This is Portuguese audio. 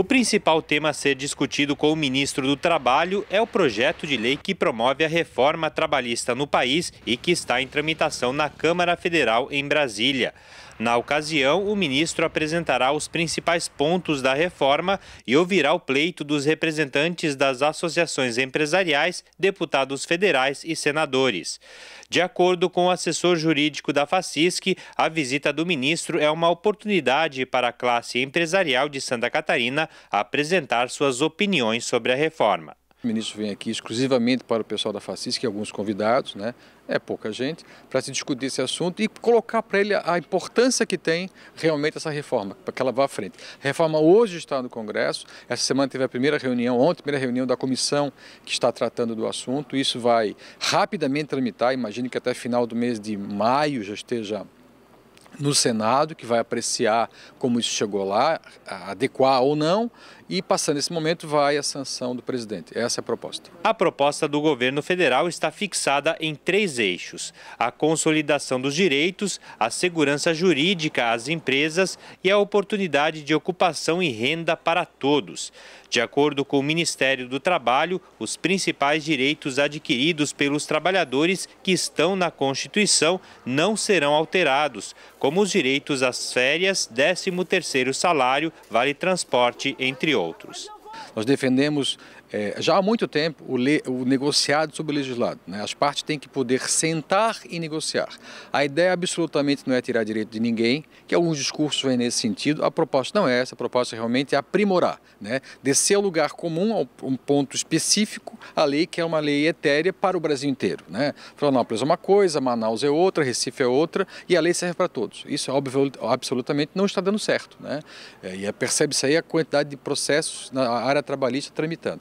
O principal tema a ser discutido com o ministro do Trabalho é o projeto de lei que promove a reforma trabalhista no país e que está em tramitação na Câmara Federal em Brasília. Na ocasião, o ministro apresentará os principais pontos da reforma e ouvirá o pleito dos representantes das associações empresariais, deputados federais e senadores. De acordo com o assessor jurídico da FACISC, a visita do ministro é uma oportunidade para a classe empresarial de Santa Catarina apresentar suas opiniões sobre a reforma. O ministro vem aqui exclusivamente para o pessoal da FACISC e alguns convidados, né? é pouca gente, para se discutir esse assunto e colocar para ele a importância que tem realmente essa reforma, para que ela vá à frente. A reforma hoje está no Congresso, essa semana teve a primeira reunião, ontem, a primeira reunião da comissão que está tratando do assunto, isso vai rapidamente tramitar, imagino que até final do mês de maio já esteja no Senado, que vai apreciar como isso chegou lá, adequar ou não, e, passando esse momento, vai a sanção do presidente. Essa é a proposta. A proposta do governo federal está fixada em três eixos: a consolidação dos direitos, a segurança jurídica às empresas e a oportunidade de ocupação e renda para todos. De acordo com o Ministério do Trabalho, os principais direitos adquiridos pelos trabalhadores que estão na Constituição não serão alterados, como os direitos às férias, 13º salário, vale transporte, entre outros outros. Nós defendemos é, já há muito tempo o, le, o negociado sobre o legislado. Né? As partes têm que poder sentar e negociar. A ideia absolutamente não é tirar direito de ninguém, que alguns discursos vêm nesse sentido. A proposta não é essa, a proposta realmente é aprimorar, né? descer o lugar comum, a um ponto específico, a lei que é uma lei etérea para o Brasil inteiro. Né? Florianópolis é uma coisa, Manaus é outra, Recife é outra, e a lei serve para todos. Isso óbvio, é absolutamente não está dando certo. Né? É, e é, percebe-se aí a quantidade de processos, a área trabalhista tramitando.